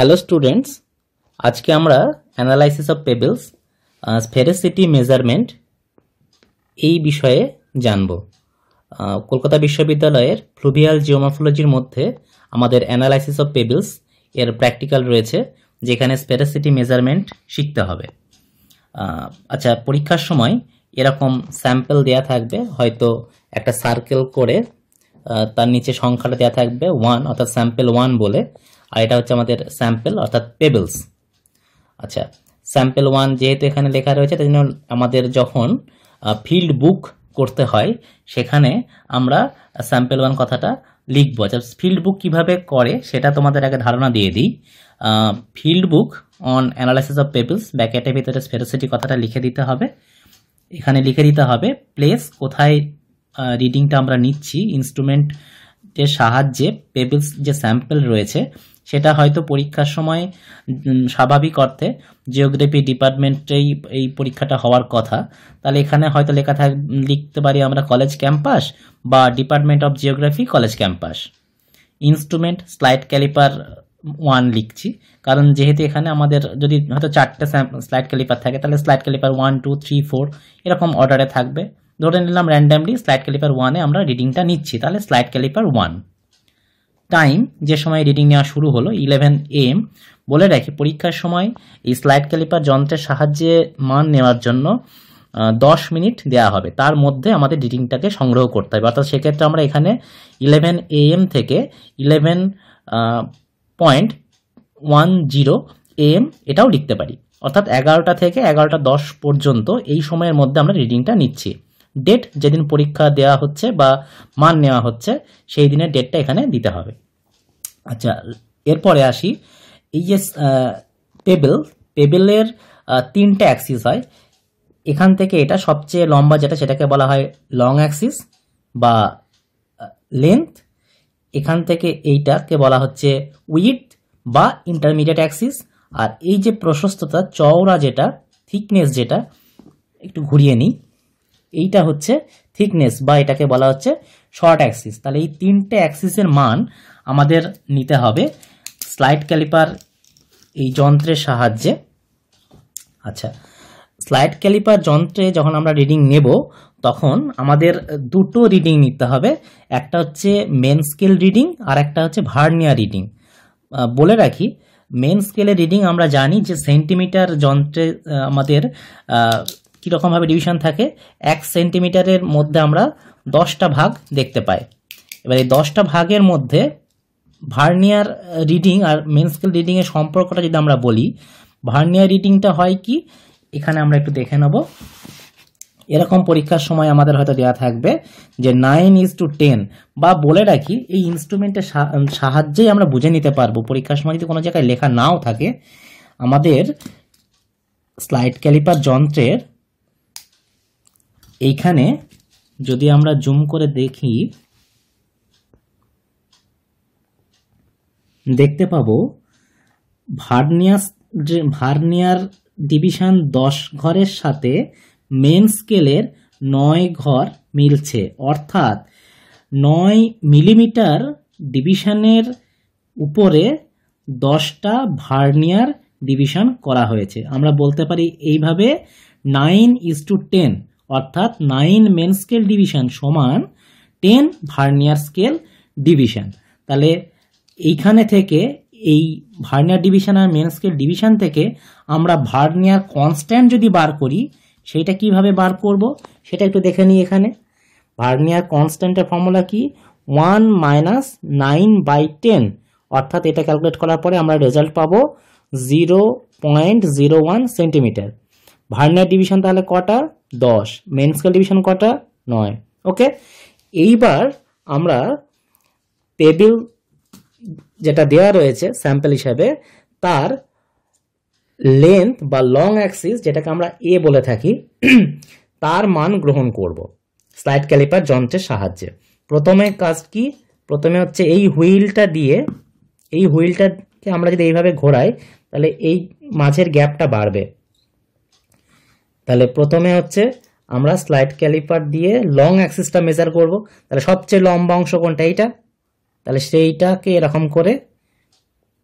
Hello students আজকে আমরা analysis of pebbles sphericity measurement এই বিষয়ে জানব কলকাতা বিশ্ববিদ্যালয়ের ফ্লুভিয়াল জিওমাফোলজির মধ্যে আমাদের অ্যানালাইসিস অফ পেবলস এর প্র্যাকটিক্যাল রয়েছে যেখানে স্পেরেসিটি মেজারমেন্ট শিখতে হবে আচ্ছা পরীক্ষার সময় এরকম স্যাম্পল দেয়া থাকবে হয়তো একটা সার্কেল করে তার নিচে সংখ্যাটা দেওয়া থাকবে ওয়ান অর্থাৎ স্যাম্পেল ওয়ান বলে আর এটা হচ্ছে আমাদের স্যাম্পেল অর্থাৎ পেবলস আচ্ছা স্যাম্পেল ওয়ান যেহেতু এখানে লেখা রয়েছে তাই জন্য আমাদের যখন ফিল্ড বুক করতে হয় সেখানে আমরা স্যাম্পেল ওয়ান কথাটা লিখব আচ্ছা ফিল্ড বুক কীভাবে করে সেটা তোমাদের আগে ধারণা দিয়ে দিই field book on analysis of pebbles ব্যাকেটের ভিতরে স্পেরোসিটি কথাটা লিখে দিতে হবে এখানে লিখে দিতে হবে প্লেস কোথায় রিডিংটা আমরা নিচ্ছি ইনস্ট্রুমেন্টের সাহায্যে পেবলস যে স্যাম্পেল রয়েছে সেটা হয়তো পরীক্ষার সময় স্বাভাবিক অর্থে জিওগ্রাফি ডিপার্টমেন্টেই এই পরীক্ষাটা হওয়ার কথা তাহলে এখানে হয়তো লেখা থাক লিখতে পারি আমরা কলেজ ক্যাম্পাস বা department of geography college campus instrument slide calliper one লিখছি কারণ যেহেতু এখানে আমাদের যদি হয়তো চারটে স্লাইড ক্যালিপার থাকে তাহলে slide calliper one two three four এরকম অর্ডারে থাকবে ধরে নিলাম র্যান্ডামলি স্লাইড ক্যালিপার ওয়ানে আমরা রিডিংটা নিচ্ছি তাহলে স্লাইড ক্যালিপার ওয়ান টাইম যে সময় রিডিং নেওয়া শুরু হলো ইলেভেন এম বলে রাখি পরীক্ষার সময় এই স্লাইড ক্যালিপার যন্ত্রের সাহায্যে মান নেওয়ার জন্য দশ মিনিট দেওয়া হবে তার মধ্যে আমাদের রিডিংটাকে সংগ্রহ করতে হবে অর্থাৎ সেক্ষেত্রে আমরা এখানে ইলেভেন এএম থেকে eleven point one zero AM এটাও লিখতে পারি অর্থাৎ এগারোটা থেকে এগারোটা দশ পর্যন্ত এই সময়ের মধ্যে আমরা রিডিংটা নিচ্ছি ডেট যেদিন পরীক্ষা দেওয়া হচ্ছে বা মান নেওয়া হচ্ছে সেই দিনের ডেটটা এখানে দিতে হবে আচ্ছা এরপরে আসি এই যে পেবেল পেবেলের তিনটে অ্যাক্সিস হয় এখান থেকে এটা সবচেয়ে লম্বা যেটা সেটাকে বলা হয় লং অ্যাক্সিস বা লেন্থ এখান থেকে এইটাকে বলা হচ্ছে উইথ বা ইন্টারমিডিয়েট অ্যাক্সিস আর এই যে প্রশস্ততা চওড়া যেটা থিকনেস যেটা একটু ঘুরিয়ে নিই এইটা হচ্ছে থিকনেস বা এটাকে বলা হচ্ছে শর্ট অ্যাক্সিস তাহলে এই তিনটে অ্যাক্সিসের মান আমাদের নিতে হবে স্লাইড ক্যালিপার এই যন্ত্রের সাহায্যে আচ্ছা স্লাইড ক্যালিপার যন্ত্রে যখন আমরা রিডিং নেব তখন আমাদের দুটো রিডিং নিতে হবে একটা হচ্ছে মেন স্কেল রিডিং আর একটা হচ্ছে ভার্নিয়া রিডিং বলে রাখি মেন স্কেলে রিডিং আমরা জানি যে সেন্টিমিটার যন্ত্রে আমাদের কীরকমভাবে ডিভিশন থাকে এক সেন্টিমিটারের মধ্যে আমরা দশটা ভাগ দেখতে পাই এবার এই দশটা ভাগের মধ্যে ভার্নিয়ার রিডিং আর মেন স্কেল রিডিংয়ের সম্পর্কটা যদি আমরা বলি ভার্নিয়ার রিডিংটা হয় কি এখানে আমরা একটু দেখে নেব এরকম পরীক্ষার সময় আমাদের হয়তো দেওয়া থাকবে যে নাইন ইজ টু টেন বা বলে রাখি এই ইনস্ট্রুমেন্টের সাহায্যেই আমরা বুঝে নিতে পারবো পরীক্ষার সময় যদি কোনো জায়গায় লেখা নাও থাকে আমাদের স্লাইড ক্যালিপার যন্ত্রের এইখানে যদি আমরা জুম করে দেখি দেখতে পাবো ভার্নিয়াস ভার্নিয়ার ডিভিশন দশ ঘরের সাথে মেন স্কেলের নয় ঘর মিলছে অর্থাৎ নয় মিলিমিটার ডিভিশনের উপরে দশটা ভার্নিয়ার ডিভিশন করা হয়েছে আমরা বলতে পারি এইভাবে নাইন ইস টু টেন অর্থাৎ নাইন মেন স্কেল ডিভিশন সমান টেন ভার্নিয়ার স্কেল ডিভিশন তাহলে এইখানে থেকে এই ভার্নিয়ার ডিভিশন আর মেন স্কেল ডিভিশন থেকে আমরা ভার্নিয়ার কনস্ট্যান্ট যদি বার করি সেটা কিভাবে বার করব সেটা একটু দেখে নিই এখানে ভার্নিয়ার কনস্ট্যান্টের ফর্মুলা কি one minus nine by ten অর্থাৎ এটা ক্যালকুলেট করার পরে আমরা রেজাল্ট পাবো zero point zero one centimetre vernier division তাহলে কটা দশ মেন্সকাল ডিভিশন কটা নয় ওকে এইবার আমরা টেবিল যেটা দেওয়া রয়েছে স্যাম্পেল হিসাবে তার লেন্থ বা লং অ্যাক্সিস যেটাকে আমরা এ বলে থাকি তার মান গ্রহণ করব স্লাইড ক্যালিপার যন্ত্রের সাহায্যে প্রথমে কাজ কি প্রথমে হচ্ছে এই হুইলটা দিয়ে এই হুইলটাকে আমরা যদি এইভাবে ঘোরাই তাহলে এই মাছের গ্যাপটা বাড়বে তাহলে প্রথমে হচ্ছে আমরা স্লাইড ক্যালিপার দিয়ে লং অ্যাক্সিসটা মেজার করব তাহলে সবচেয়ে লম্বা অংশ কোনটা এইটা তাহলে সেইটাকে এরকম করে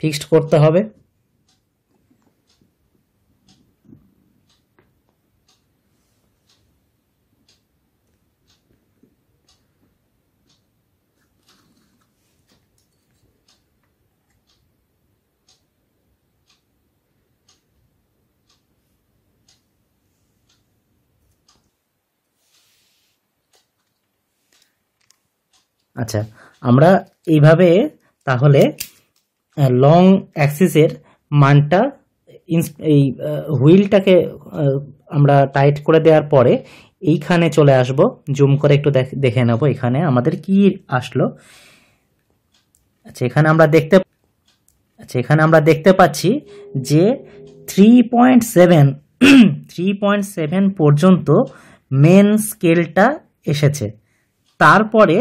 ফিক্সড করতে হবে আচ্ছা আমরা এইভাবে তাহলে লং অ্যাক্সিসের মানটা এই হুইলটাকে আমরা টাইট করে দেওয়ার পরে এইখানে চলে আসব জুম করে একটু দেখে নেব এখানে আমাদের কি আসলো আচ্ছা এখানে আমরা দেখতে আচ্ছা এখানে আমরা দেখতে পাচ্ছি যে three point seven three point seven পর্যন্ত মেন স্কেলটা এসেছে তারপরে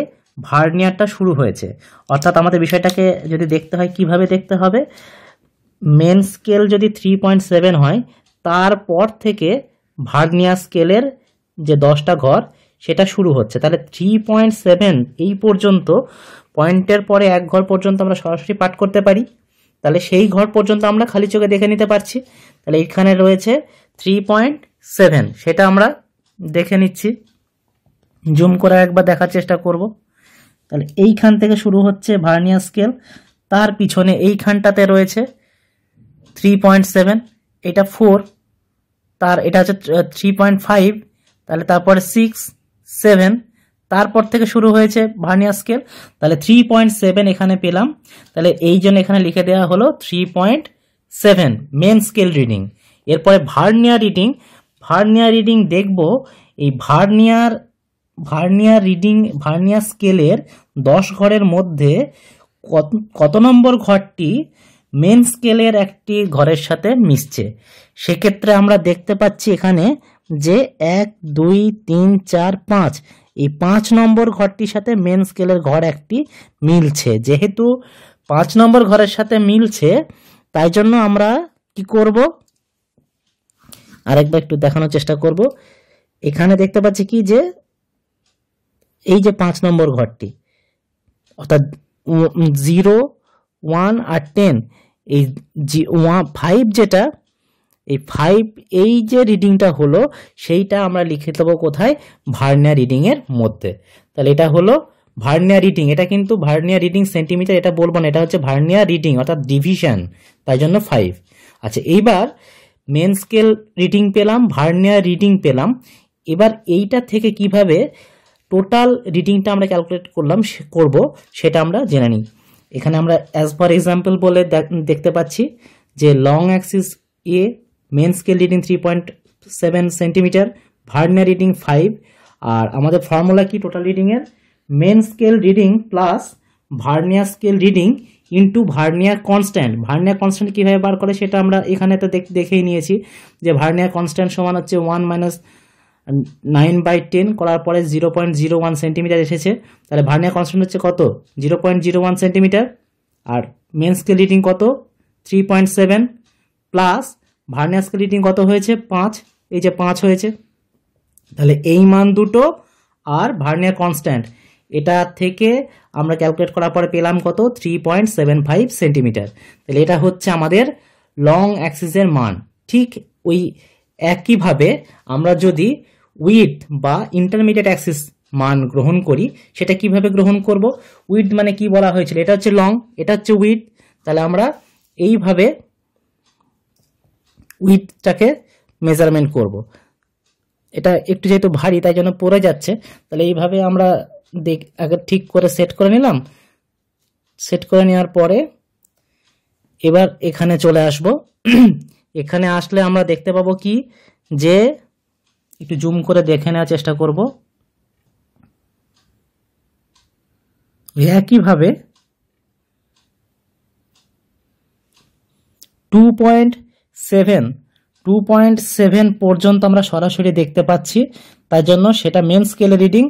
ভার্নিয়ারটা শুরু হয়েছে অর্থাৎ আমাদের বিষয়টাকে যদি দেখতে হয় কিভাবে দেখতে হবে মেন স্কেল যদি থ্রি পয়েন্ট সেভেন হয় তারপর থেকে ভার্নিয়ার স্কেলের যে দশটা ঘর সেটা শুরু হচ্ছে তাহলে থ্রি পয়েন্ট সেভেন এই পর্যন্ত পয়েন্টের পরে এক ঘর পর্যন্ত আমরা সরাসরি পাঠ করতে পারি তাহলে সেই ঘর পর্যন্ত আমরা খালি চোখে দেখে নিতে পারছি তাহলে এখানে রয়েছে থ্রি পয়েন্ট সেভেন সেটা আমরা দেখে নিচ্ছি জুম করে একবার দেখার চেষ্টা করব তাহলে এইখান থেকে শুরু হচ্ছে ভার্নিয়ার স্কেল তার পিছনে এইখানটাতে রয়েছে থ্রি পয়েন্ট সেভেন এটা ফোর তার এটা হচ্ছে থ্রি পয়েন্ট ফাইভ তাহলে তারপরে সিক্স সেভেন তারপর থেকে শুরু হয়েছে ভার্নিয়ার স্কেল তাহলে থ্রি পয়েন্ট সেভেন এখানে পেলাম তাহলে এই জন্য এখানে লিখে দেওয়া হলো three point seven main scale reading এরপরে ভার্নিয়ার রিডিং ভার্নিয়ার রিডিং দেখব এই ভার্নিয়ার ভার্নিয়া রিডিং ভার্নিয়ার স্কেলের দশ ঘরের মধ্যে কত নম্বর ঘরটি মেন স্কেলের একটি ঘরের সাথে মিশছে সেক্ষেত্রে আমরা দেখতে পাচ্ছি এখানে যে এক দুই তিন চার পাঁচ এই পাঁচ নম্বর ঘরটির সাথে মেন স্কেলের ঘর একটি মিলছে যেহেতু পাঁচ নম্বর ঘরের সাথে মিলছে তাই জন্য আমরা কি করব আরেকবার একটু দেখানোর চেষ্টা করব এখানে দেখতে পাচ্ছি কি যে এই যে পাঁচ নম্বর ঘরটি অর্থাৎ জিরো ওয়ান আর টেন এই জি ওয়ান ফাইভ যেটা এই ফাইভ এই যে রিডিংটা হলো সেইটা আমরা লিখে দেবো কোথায় ভার্নিয়া রিডিংয়ের মধ্যে তাহলে এটা হলো ভার্নিয়া রিডিং এটা কিন্তু ভার্নিয়া রিডিং সেন্টিমিটার এটা বলবো না এটা হচ্ছে ভার্নিয়া রিডিং অর্থাৎ ডিভিশন তাই জন্য ফাইভ আচ্ছা এইবার মেন স্কেল রিডিং পেলাম ভার্নিয়া রিডিং পেলাম এবার এইটা থেকে কিভাবে টোটাল রিডিংটা আমরা ক্যালকুলেট করলাম করব সেটা আমরা জেনে নিই এখানে আমরা অ্যাজ ফর এক্সাম্পল বলে দেখতে পাচ্ছি যে লং অ্যাক্সিস এ main scale reading three point seven centimetre vernier reading five আর আমাদের ফর্মুলা কি টোটাল রিডিংয়ের main scale reading plus vernier scale reading into vernier constant vernier constant কীভাবে বার করে সেটা আমরা এখানে তো দেখেই নিয়েছি যে ভার্নিয়া কনস্ট্যান্ট সমান হচ্ছে one minus nine by ten করার পরে zero point zero one centimetre এসেছে তাহলে ভার্নিয়ার কনস্ট্যান্ট হচ্ছে কত zero point zero one centimetre আর মেন স্কেল রিডিং কত three point seven plus vernier scale reading কত হয়েছে পাঁচ এই যে পাঁচ হয়েছে তাহলে এই মান দুটো আর ভার্নিয়ার কনস্ট্যান্ট এটা থেকে আমরা ক্যালকুলেট করার পরে পেলাম কত three point seven five centimetre তাহলে এটা হচ্ছে আমাদের লং অ্যাক্সিসের মান ঠিক ওই একইভাবে আমরা যদি উইথ বা ইন্টারমিডিয়েট অ্যাক্সিস মান গ্রহণ করি সেটা কিভাবে গ্রহণ করব উইথ মানে কি বলা হয়েছিল এটা হচ্ছে লং এটা হচ্ছে উইথ তাহলে আমরা এইভাবে উইথটাকে মেজারমেন্ট করব। এটা একটু যেহেতু ভারী তাই জন্য পড়ে যাচ্ছে তাহলে এইভাবে আমরা দেখ আগে ঠিক করে সেট করে নিলাম সেট করে নেওয়ার পরে এবার এখানে চলে আসব এখানে আসলে আমরা দেখতে পাবো কি যে একটু জুম করে দেখে নেওয়ার চেষ্টা করব একইভাবে two point seven two point seven পর্যন্ত আমরা সরাসরি দেখতে পাচ্ছি তার জন্য সেটা মেন স্কেলে রিডিং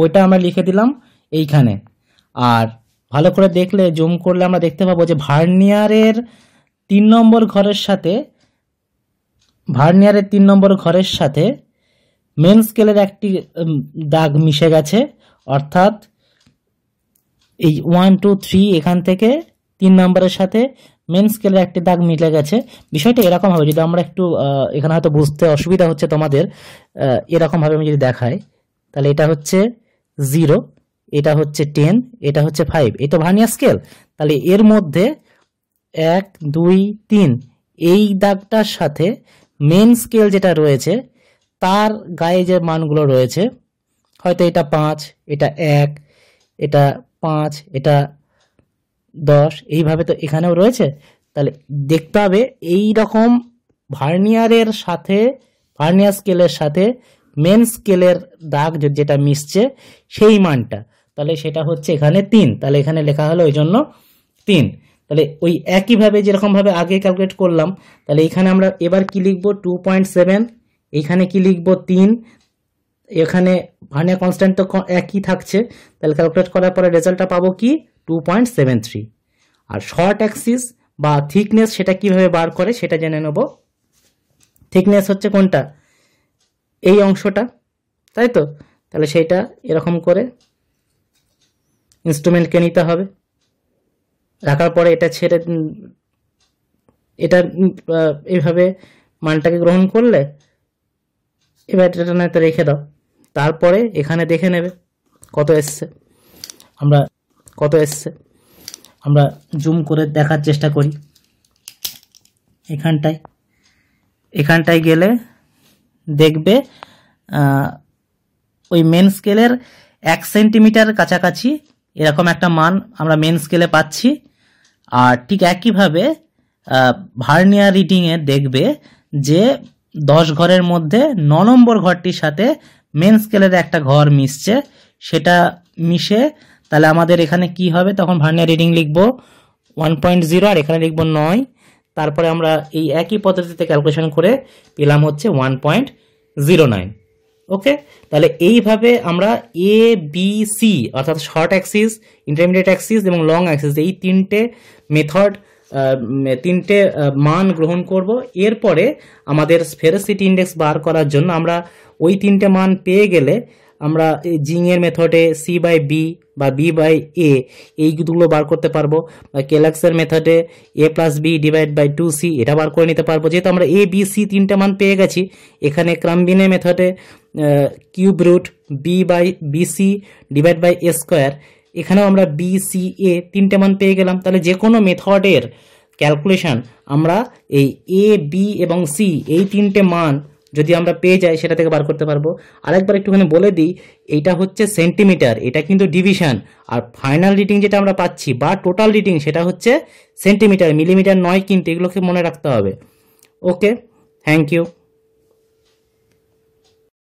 ওইটা আমরা লিখে দিলাম এইখানে আর ভালো করে দেখলে জুম করলে আমরা দেখতে পাবো যে ভার্নিয়ারের তিন নম্বর ঘরের সাথে ভার্নিয়ারের তিন নম্বর ঘরের সাথে মেন স্কেলের একটি দাগ মিশে গেছে অর্থাৎ এই ওয়ান টু থ্রি এখান থেকে তিন নম্বরের সাথে মেন স্কেলের একটি দাগ মিলে গেছে বিষয়টা এরকম হবে যদি আমরা একটু এখানে হয়তো বুঝতে অসুবিধা হচ্ছে তোমাদের এরকমভাবে আমি যদি দেখাই তাহলে এটা হচ্ছে জিরো এটা হচ্ছে টেন এটা হচ্ছে ফাইভ এটা ভানিয়া স্কেল তাহলে এর মধ্যে এক দুই তিন এই দাগটার সাথে মেন স্কেল যেটা রয়েছে তার গায়ে যে মানগুলো রয়েছে হয়তো এটা পাঁচ এটা এক এটা পাঁচ এটা দশ এইভাবে তো এখানেও রয়েছে তাহলে দেখতে হবে এই রকম ভার্নিয়ারের সাথে ভার্নিয়ার স্কেলের সাথে মেন স্কেলের দাগ যেটা মিশছে সেই মানটা তাহলে সেটা হচ্ছে এখানে তিন তাহলে এখানে লেখা হলো ওই জন্য তিন তাহলে ওই একইভাবে যেরকমভাবে আগে ক্যালকুলেট করলাম তাহলে এখানে আমরা এবার কি লিখব টু পয়েন্ট সেভেন এখানে কি লিখব তিন এখানে ভার্নিয়ার কনস্ট্যান্ট তো একই থাকছে তাহলে ক্যালকুলেট করার পরে রেজাল্টটা পাবো কি টু পয়েন্ট সেভেন থ্রি আর শর্ট অ্যাক্সিস বা থিকনেস সেটা কিভাবে বার করে সেটা জেনে নেব থিকনেস হচ্ছে কোনটা এই অংশটা তাই তো তাহলে সেইটা এরকম করে ইনস্ট্রুমেন্টকে নিতে হবে রাখার পরে এটা ছেড়ে এটা এইভাবে মানটাকে গ্রহণ করলে এবার এটা রেখে দাও তারপরে এখানে দেখে নেবে কত এসছে আমরা কত এসছে আমরা জুম করে দেখার চেষ্টা করি এখানটায় এখানটায় গেলে দেখবে ওই মেন স্কেলের এক সেন্টিমিটার কাছাকাছি এরকম একটা মান আমরা মেন স্কেলে পাচ্ছি আর ঠিক একইভাবে ভার্নিয়া রিডিংয়ে দেখবে যে দশ ঘরের মধ্যে ন নম্বর ঘরটির সাথে মেন স্কেলের একটা ঘর মিশছে সেটা মিশে তাহলে আমাদের এখানে কি হবে তখন ভার্নিয়ার রিডিং লিখব ওয়ান পয়েন্ট জিরো আর এখানে লিখব নয় তারপরে আমরা এই একই পদ্ধতিতে ক্যালকুলেশন করে পেলাম হচ্ছে one point zero nine okay তাহলে এইভাবে আমরা এ বি সি অর্থাৎ শর্ট অ্যাক্সিস ইন্টারমিডিয়েট অ্যাক্সিস এবং লং অ্যাক্সিস এই তিনটে মেথড তিনটে মান গ্রহণ করব এরপরে আমাদের ফেরোসিটি ইন্ডেক্স বার করার জন্য আমরা ওই তিনটে মান পেয়ে গেলে আমরা জিংয়ের মেথডে সি বাই বি বা বি বাই এ এই দুগুলো বার করতে পারবো বা কেলাক্সের মেথডে A plus B divide by two C এটা বার করে নিতে পারবো যেহেতু আমরা এ বি সি তিনটে মান পেয়ে গেছি এখানে ক্রামবিনের মেথডে cube root B by B C divide by A square এখানেও আমরা বি সি এ তিনটে মান পেয়ে গেলাম তাহলে যে কোনো মেথডের ক্যালকুলেশান আমরা এই এ বি এবং সি এই তিনটে মান যদি আমরা পেয়ে যাই সেটা থেকে বার করতে পারবো আরেকবার একটুখানি বলে দিই এইটা হচ্ছে সেন্টিমিটার এটা কিন্তু ডিভিশন আর ফাইনাল রিডিং যেটা আমরা পাচ্ছি বা টোটাল রিডিং সেটা হচ্ছে সেন্টিমিটার মিলিমিটার নয় কিন্তু এগুলোকে মনে রাখতে হবে ওকে থ্যাংক ইউ